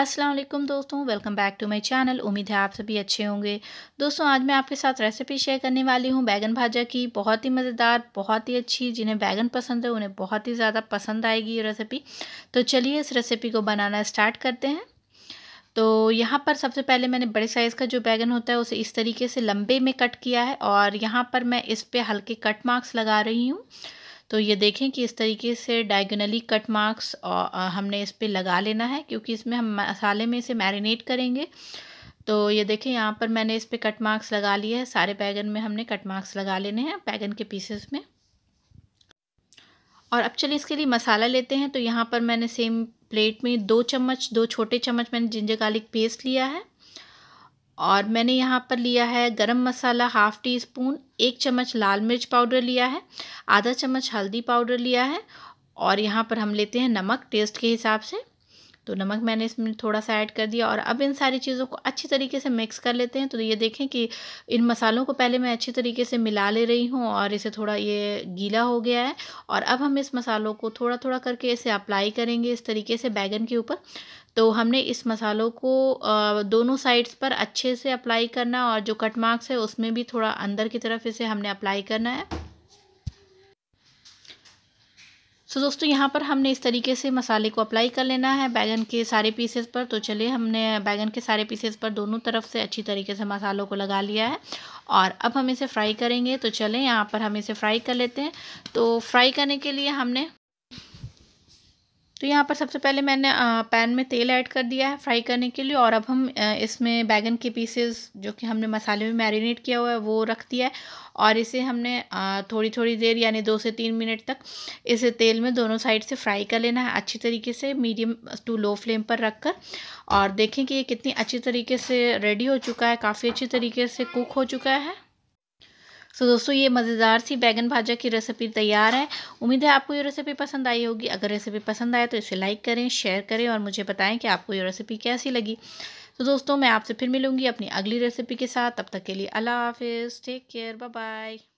असलम दोस्तों welcome back to my channel उम्मीद है आप सभी अच्छे होंगे दोस्तों आज मैं आपके साथ रेसिपी शेयर करने वाली हूँ बैगन भाजा की बहुत ही मज़ेदार बहुत ही अच्छी जिन्हें बैगन पसंद है उन्हें बहुत ही ज़्यादा पसंद आएगी ये रेसिपी तो चलिए इस रेसिपी को बनाना स्टार्ट करते हैं तो यहाँ पर सबसे पहले मैंने बड़े साइज़ का जो बैगन होता है उसे इस तरीके से लंबे में कट किया है और यहाँ पर मैं इस पर हल्के कट मार्क्स लगा रही हूँ तो ये देखें कि इस तरीके से डायगनली कट मार्क्स हमने इस पर लगा लेना है क्योंकि इसमें हम मसाले में इसे मैरिनेट करेंगे तो ये देखें यहाँ पर मैंने इस पर कट मार्क्स लगा लिए हैं सारे बैगन में हमने कट मार्क्स लगा लेने हैं बैगन के पीसेस में और अब चलिए इसके लिए मसाला लेते हैं तो यहाँ पर मैंने सेम प्लेट में दो चम्मच दो छोटे चम्मच मैंने जिंजर गार्लिक पेस्ट लिया है और मैंने यहाँ पर लिया है गरम मसाला हाफ़ टी स्पून एक चम्मच लाल मिर्च पाउडर लिया है आधा चम्मच हल्दी पाउडर लिया है और यहाँ पर हम लेते हैं नमक टेस्ट के हिसाब से तो नमक मैंने इसमें थोड़ा सा ऐड कर दिया और अब इन सारी चीज़ों को अच्छी तरीके से मिक्स कर लेते हैं तो ये देखें कि इन मसालों को पहले मैं अच्छी तरीके से मिला ले रही हूँ और इसे थोड़ा ये गीला हो गया है और अब हम इस मसालों को थोड़ा थोड़ा करके इसे अप्लाई करेंगे इस तरीके से बैगन के ऊपर तो हमने इस मसालों को दोनों साइड्स पर अच्छे से अप्लाई करना और जो कट मार्क्स है उसमें भी थोड़ा अंदर की तरफ इसे हमने अप्लाई करना है सो so, दोस्तों यहाँ पर हमने इस तरीके से मसाले को अप्लाई कर लेना है बैगन के सारे पीसेस पर तो चलिए हमने बैगन के सारे पीसेस पर दोनों तरफ से अच्छी तरीके से मसालों को लगा लिया है और अब हम इसे फ्राई करेंगे तो चलें यहाँ पर हम इसे फ्राई कर लेते हैं तो फ्राई करने के लिए हमने तो यहाँ पर सबसे पहले मैंने पैन में तेल ऐड कर दिया है फ्राई करने के लिए और अब हम इसमें बैगन के पीसेस जो कि हमने मसाले में मैरिनेट किया हुआ है वो रख दिया है और इसे हमने थोड़ी थोड़ी देर यानी दो से तीन मिनट तक इसे तेल में दोनों साइड से फ्राई कर लेना है अच्छी तरीके से मीडियम टू लो फ्लेम पर रख कर और देखें कि ये कितनी अच्छी तरीके से रेडी हो चुका है काफ़ी अच्छी तरीके से कुक हो चुका है सो दोस्तों ये मज़ेदार सी बैगन भाजा की रेसिपी तैयार है उम्मीद है आपको ये रेसिपी पसंद आई होगी अगर रेसिपी पसंद आए तो इसे लाइक करें शेयर करें और मुझे बताएं कि आपको ये रेसिपी कैसी लगी तो दोस्तों मैं आपसे फिर मिलूँगी अपनी अगली रेसिपी के साथ तब तक के लिए अल्लाह हाफिज़ टेक केयर बाय